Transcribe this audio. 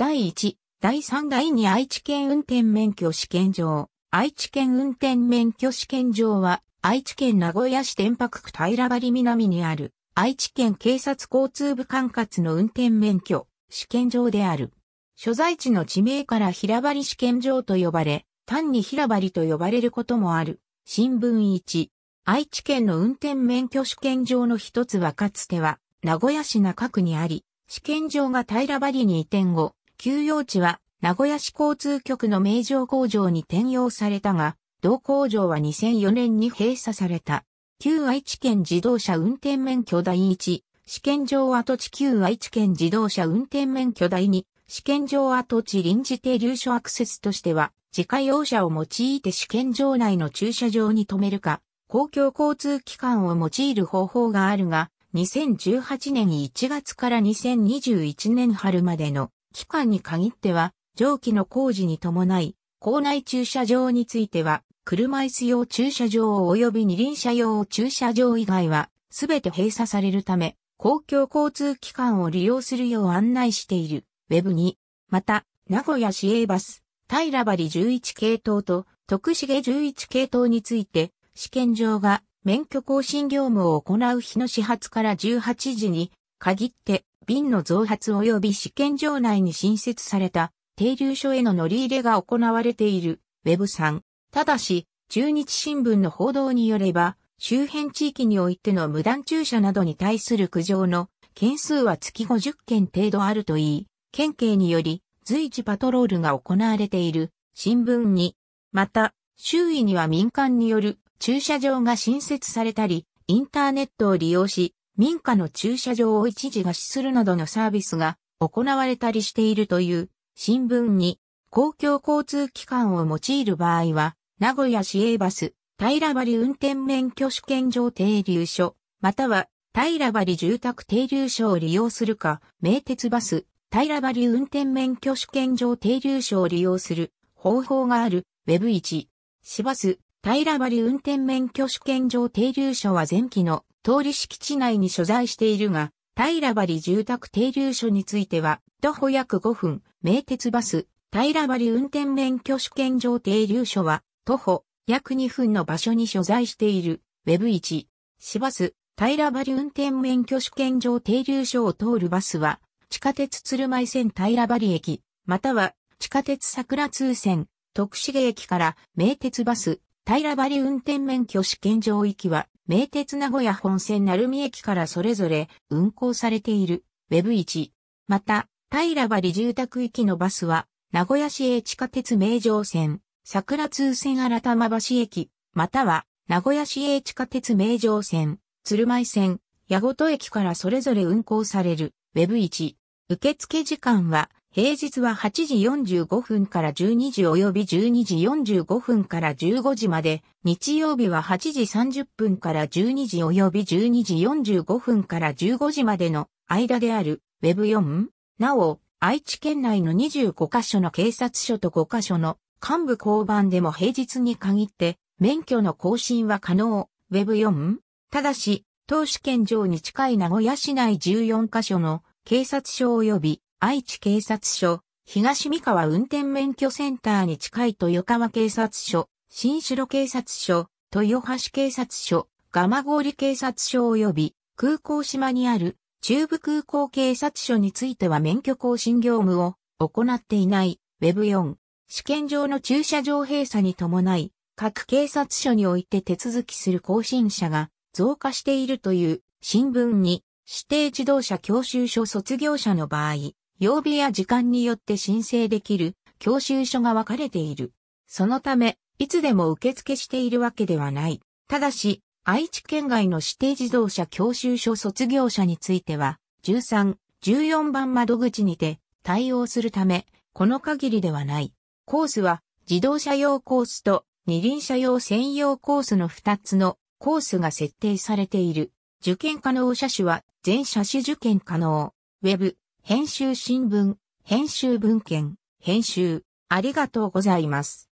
第1、第3第2愛知県運転免許試験場。愛知県運転免許試験場は、愛知県名古屋市天白区平張南にある、愛知県警察交通部管轄の運転免許、試験場である。所在地の地名から平張試験場と呼ばれ、単に平張と呼ばれることもある。新聞1。愛知県の運転免許試験場の一つはかつては、名古屋市中区にあり、試験場が平張に移転後、休養地は名古屋市交通局の名城工場に転用されたが、同工場は2004年に閉鎖された。旧愛知県自動車運転免許第1、試験場跡地旧愛知県自動車運転免許第2、試験場跡地臨時停留所アクセスとしては、自家用車を用いて試験場内の駐車場に止めるか、公共交通機関を用いる方法があるが、2018年1月から2021年春までの期間に限っては、上記の工事に伴い、校内駐車場については、車椅子用駐車場及び二輪車用駐車場以外は、すべて閉鎖されるため、公共交通機関を利用するよう案内している、Web に、また、名古屋市営バス、平張11系統と徳重11系統について、試験場が免許更新業務を行う日の始発から18時に限って瓶の増発及び試験場内に新設された停留所への乗り入れが行われている Web3。ただし、中日新聞の報道によれば、周辺地域においての無断駐車などに対する苦情の件数は月50件程度あるといい、県警により随時パトロールが行われている新聞に、また、周囲には民間による駐車場が新設されたり、インターネットを利用し、民家の駐車場を一時貸しするなどのサービスが行われたりしているという新聞に公共交通機関を用いる場合は名古屋市営バス平張運転免許試験場停留所または平張住宅停留所を利用するか名鉄バス平張運転免許試験場停留所を利用する方法がある Web1 市バス平張運転免許試験場停留所は前期の通り敷地内に所在しているが、平張住宅停留所については、徒歩約5分、名鉄バス、平張運転免許試験場停留所は、徒歩約2分の場所に所在している、Web1、市バス、平張運転免許試験場停留所を通るバスは、地下鉄鶴舞線平張駅、または地下鉄桜通線、徳重駅から名鉄バス、平張運転免許試験場域は、名鉄名古屋本線鳴海駅からそれぞれ運行されているウェブ1また、平張住宅域のバスは、名古屋市営地下鉄名城線、桜通線新玉橋駅、または、名古屋市営地下鉄名城線、鶴舞線、八事駅からそれぞれ運行されるウェブ1受付時間は、平日は8時45分から12時及び12時45分から15時まで、日曜日は8時30分から12時及び12時45分から15時までの間である Web4。なお、愛知県内の25カ所の警察署と5カ所の幹部交番でも平日に限って免許の更新は可能。Web4。ただし、当主県上に近い名古屋市内14カ所の警察署及び愛知警察署、東三河運転免許センターに近い豊川警察署、新城警察署、豊橋警察署、蒲郡警察署及び空港島にある中部空港警察署については免許更新業務を行っていない Web4 試験場の駐車場閉鎖に伴い各警察署において手続きする更新者が増加しているという新聞に指定自動車教習所卒業者の場合、曜日や時間によって申請できる教習所が分かれている。そのため、いつでも受付しているわけではない。ただし、愛知県外の指定自動車教習所卒業者については、13、14番窓口にて対応するため、この限りではない。コースは、自動車用コースと二輪車用専用コースの2つのコースが設定されている。受験可能車種は全車種受験可能。ウェブ、編集新聞、編集文献、編集、ありがとうございます。